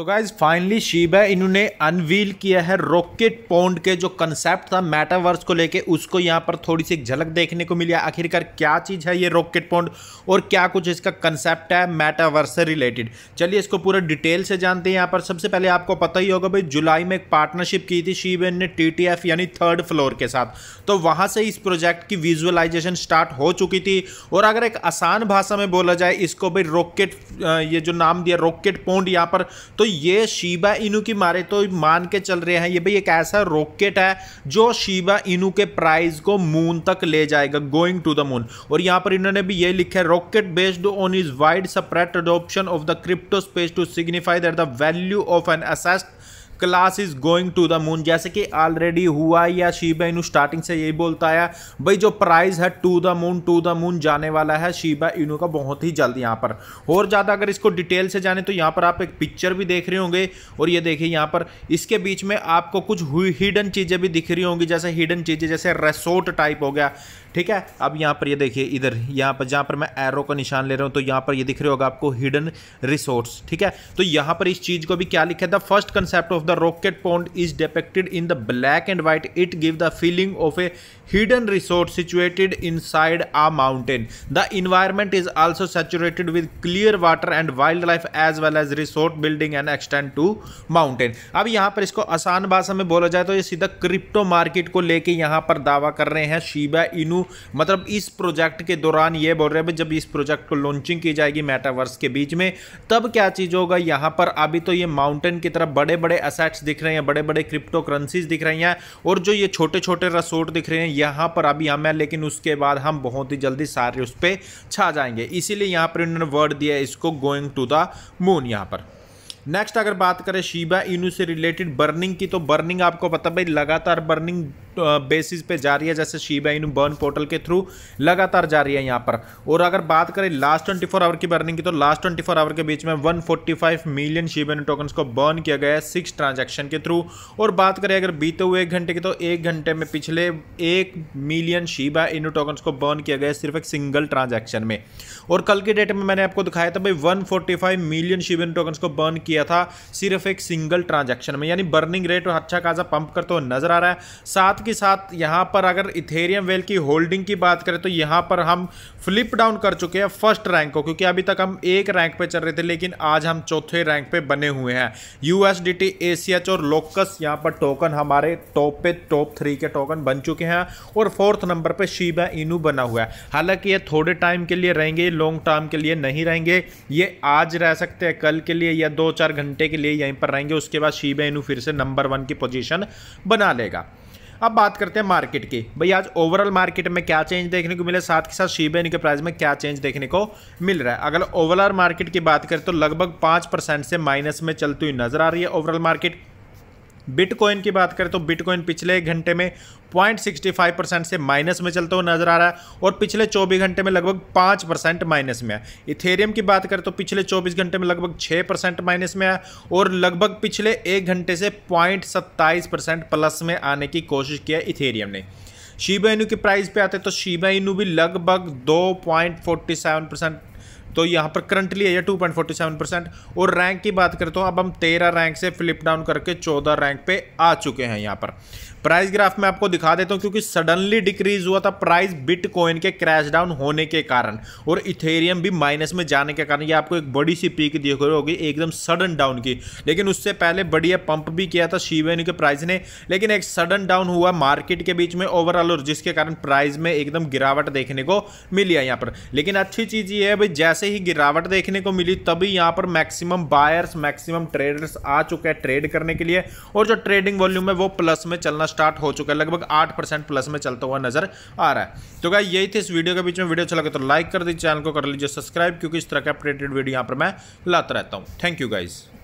तो guys finally Shiba इन्होंने unveil किया है रॉकेट पॉन्ड के जो कंसेप्ट था मेटावर्स को लेके उसको यहाँ पर थोड़ी सी झलक देखने को मिली आखिरकार क्या चीज़ है ये रॉकेट पॉन्ड और क्या कुछ इसका कंसेप्ट है मेटावर्स से रिलेटेड चलिए इसको पूरा डिटेल से जानते हैं यहाँ पर सबसे पहले आपको पता ही होगा भाई जुलाई में एक पार्टनरशिप की थी शिबेन ने टी यानी थर्ड फ्लोर के साथ तो वहाँ से इस प्रोजेक्ट की विजुअलाइजेशन स्टार्ट हो चुकी थी और अगर एक आसान भाषा में बोला जाए इसको भाई रॉकेट ये जो नाम दिया रॉकेट पॉन्ड यहाँ पर तो ये शिबा इनू की मारे तो मान के चल रहे हैं ये भाई एक ऐसा रॉकेट है जो शिबा इनू के प्राइस को मून तक ले जाएगा गोइंग टू द मून और यहाँ पर इन्होंने भी ये लिखा है rocket based on is widespread adoption of the crypto space to signify that the value of an asset class is going to the moon जैसे कि ऑलरेडी हुआ या शिबा इनू स्टार्टिंग से यही बोलता है भाई जो प्राइज है to the moon to the moon जाने वाला है शीबा इनू का बहुत ही जल्द यहाँ पर और ज़्यादा अगर इसको डिटेल से जाने तो यहाँ पर आप एक पिक्चर भी देख रहे होंगे और ये देखिए यहाँ पर इसके बीच में आपको कुछ हिडन चीज़ें भी दिख रही होंगी जैसे हिडन चीज़ें जैसे रेसोर्ट टाइप हो गया ठीक है अब यहाँ पर ये देखिए इधर यहाँ पर जहाँ पर मैं एरो का निशान ले रहा हूँ तो यहाँ पर ये दिख रहे होगा आपको हिडन रिसोर्ट्स ठीक है तो यहाँ पर इस चीज़ को भी क्या लिखा है the first concept of the the rocket pond is depicted in the black and white it gives the feeling of a hidden resort situated inside a mountain. The environment is also saturated with clear water and wildlife as well as resort building and extend to mountain. अब यहाँ पर इसको आसान भाषा में बोला जाए तो ये सीधा क्रिप्टो मार्केट को लेके यहाँ पर दावा कर रहे हैं शीबा इनू मतलब इस प्रोजेक्ट के दौरान ये बोल रहे हैं जब इस प्रोजेक्ट को लॉन्चिंग की जाएगी मेटावर्स के बीच में तब क्या चीज़ होगा यहाँ पर अभी तो ये माउंटेन की तरफ बड़े बड़े असेट्स दिख रहे हैं बड़े बड़े क्रिप्टो करेंसीज दिख रही हैं और जो ये छोटे छोटे रसोट दिख रहे हैं यहाँ पर अभी हम हैं लेकिन उसके बाद हम बहुत ही जल्दी सारे उस पर छा जाएंगे इसीलिए यहाँ पर इन्होंने वर्ड दिया इसको गोइंग टू द मून यहाँ पर नेक्स्ट अगर बात करें शिबा इनू से रिलेटेड बर्निंग की तो बर्निंग आपको पता भाई लगातार बर्निंग बेसिस पे जा रही है जैसे शीबा इनू बर्न पोर्टल के थ्रू लगातार जा रही है यहाँ पर और अगर बात करें लास्ट ट्वेंटी आवर की बर्निंग की तो लास्ट ट्वेंटी आवर के बीच में वन मिलियन शीबा इनू टोकन को बर्न किया गया है सिक्स ट्रांजेक्शन के थ्रू और बात करें अगर बीते हुए एक घंटे की तो एक घंटे में पिछले एक मिलियन शीबा इन टोकन को बर्न किया गया सिर्फ एक सिंगल ट्रांजेक्शन में और कल की डेट में मैंने आपको दिखाया था भाई 145 मिलियन शिबिन टोकन को बर्न किया था सिर्फ एक सिंगल ट्रांजेक्शन में यानी बर्निंग रेट अच्छा खासा पंप करते हुए नजर आ रहा है साथ के ही साथ यहाँ पर अगर इथेरियम वेल की होल्डिंग की बात करें तो यहाँ पर हम फ्लिप डाउन कर चुके हैं फर्स्ट रैंक को क्योंकि अभी तक हम एक रैंक पे चल रहे थे लेकिन आज हम चौथे रैंक पे बने हुए हैं यूएसडीटी एसीएच और लोकस यहाँ पर टोकन हमारे टॉप पे टॉप थ्री के टोकन बन चुके हैं और फोर्थ नंबर पर शीबा इनू बना हुआ है हालांकि ये थोड़े टाइम के लिए रहेंगे लॉन्ग टर्म के लिए नहीं रहेंगे ये आज रह सकते हैं कल के लिए या दो चार घंटे के लिए यहीं पर रहेंगे उसके बाद शीबा इनू फिर से नंबर वन की पोजिशन बना लेगा अब बात करते हैं मार्केट की भाई आज ओवरऑल मार्केट में क्या चेंज देखने को मिले साथ के साथ शीबेन के प्राइस में क्या चेंज देखने को मिल रहा है अगर ओवरऑल मार्केट की बात करें तो लगभग पाँच से माइनस में चलती हुई नजर आ रही है ओवरऑल मार्केट बिटकॉइन की बात करें तो बिटकॉइन पिछले एक घंटे में 0.65 परसेंट से माइनस में चलता हुआ नजर आ रहा है और पिछले 24 घंटे में लगभग 5 परसेंट माइनस में है इथेरियम की बात करें तो पिछले 24 घंटे में लगभग 6 परसेंट माइनस में है और लगभग पिछले एक घंटे से 0.27 परसेंट प्लस में आने की कोशिश किया इथेरियम ने शीबा इनू की प्राइस पे आते तो शीबा इनू भी लगभग 2.47 परसेंट तो यहाँ पर करंटली है फोर्टी सेवन परसेंट और रैंक की बात करते तो हूँ अब हम तेरह रैंक से फ्लिप डाउन करके चौदह रैंक पे आ चुके हैं यहाँ पर प्राइस ग्राफ में आपको दिखा देता हूँ क्योंकि सडनली डिक्रीज हुआ था प्राइस बिटकॉइन के क्रैश डाउन होने के कारण और इथेरियम भी माइनस में जाने के कारण ये आपको एक बड़ी सी पीक देख रही होगी एकदम सडन डाउन की लेकिन उससे पहले बढ़िया पंप भी किया था शीवेन के प्राइस ने लेकिन एक सडन डाउन हुआ मार्केट के बीच में ओवरऑल और जिसके कारण प्राइस में एकदम गिरावट देखने को मिली है यहाँ पर लेकिन अच्छी चीज़ ये है भाई जैसे जैसे ही गिरावट देखने को मिली तभी यहाँ पर मैक्सिमम बायर्स मैक्सिमम ट्रेडर्स आ चुके हैं ट्रेड करने के लिए और जो ट्रेडिंग वॉल्यूम है वो प्लस में चलना स्टार्ट हो चुका है लगभग आठ परसेंट प्लस में चलता हुआ नजर आ रहा है तो क्या यही थी इस वीडियो के बीच में वीडियो अच्छा लगे तो लाइक कर दीजिए चैनल को कर लीजिए सब्सक्राइब क्योंकि इस तरह का अपडेटेड वीडियो यहाँ पर मैं लाता रहता हूँ थैंक यू गाइज़